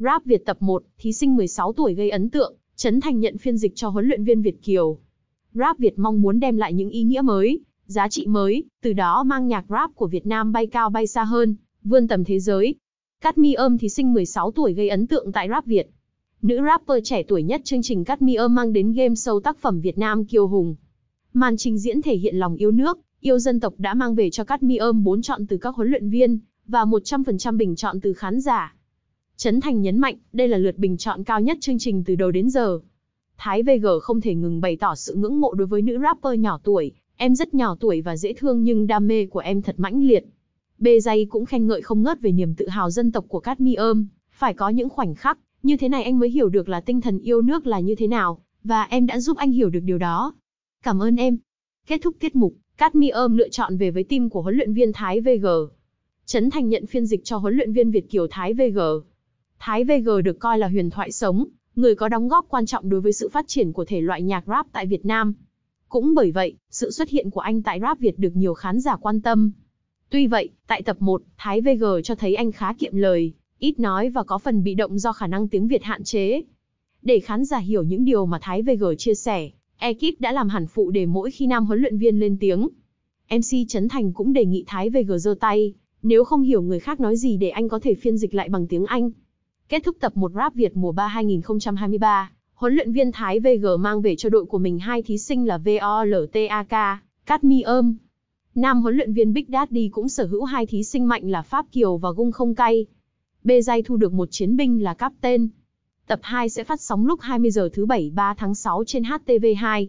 Rap Việt tập 1, thí sinh 16 tuổi gây ấn tượng, Trấn Thành nhận phiên dịch cho huấn luyện viên Việt Kiều. Rap Việt mong muốn đem lại những ý nghĩa mới, giá trị mới, từ đó mang nhạc rap của Việt Nam bay cao bay xa hơn, vươn tầm thế giới. Cát Mi Âm thí sinh 16 tuổi gây ấn tượng tại Rap Việt. Nữ rapper trẻ tuổi nhất chương trình Cát Mi Âm mang đến game show tác phẩm Việt Nam kiêu hùng. Màn trình diễn thể hiện lòng yêu nước, yêu dân tộc đã mang về cho Cát Mi Âm 4 chọn từ các huấn luyện viên và 100% bình chọn từ khán giả. Trấn Thành nhấn mạnh, đây là lượt bình chọn cao nhất chương trình từ đầu đến giờ. Thái VG không thể ngừng bày tỏ sự ngưỡng mộ đối với nữ rapper nhỏ tuổi, em rất nhỏ tuổi và dễ thương nhưng đam mê của em thật mãnh liệt. Bê Dây cũng khen ngợi không ngớt về niềm tự hào dân tộc của Cát Mi Ơm, phải có những khoảnh khắc, như thế này anh mới hiểu được là tinh thần yêu nước là như thế nào, và em đã giúp anh hiểu được điều đó. Cảm ơn em. Kết thúc tiết mục, Cát Mi Ơm lựa chọn về với team của huấn luyện viên Thái VG. Trấn Thành nhận phiên dịch cho huấn luyện viên Việt Kiều Thái VG. Thái VG được coi là huyền thoại sống, người có đóng góp quan trọng đối với sự phát triển của thể loại nhạc rap tại Việt Nam. Cũng bởi vậy, sự xuất hiện của anh tại rap Việt được nhiều khán giả quan tâm. Tuy vậy, tại tập 1, Thái VG cho thấy anh khá kiệm lời, ít nói và có phần bị động do khả năng tiếng Việt hạn chế. Để khán giả hiểu những điều mà Thái VG chia sẻ, ekip đã làm hẳn phụ để mỗi khi nam huấn luyện viên lên tiếng. MC Trấn Thành cũng đề nghị Thái VG giơ tay, nếu không hiểu người khác nói gì để anh có thể phiên dịch lại bằng tiếng Anh. Kết thúc tập 1 Rap Việt mùa 3 2023, huấn luyện viên Thái VG mang về cho đội của mình hai thí sinh là VOLTAK, Cadmium. Nam huấn luyện viên Big Daddy cũng sở hữu hai thí sinh mạnh là Pháp Kiều và Gung Không Cay. Bê Giai thu được một chiến binh là Captain. Tập 2 sẽ phát sóng lúc 20 giờ thứ Bảy 3 tháng 6 trên HTV2.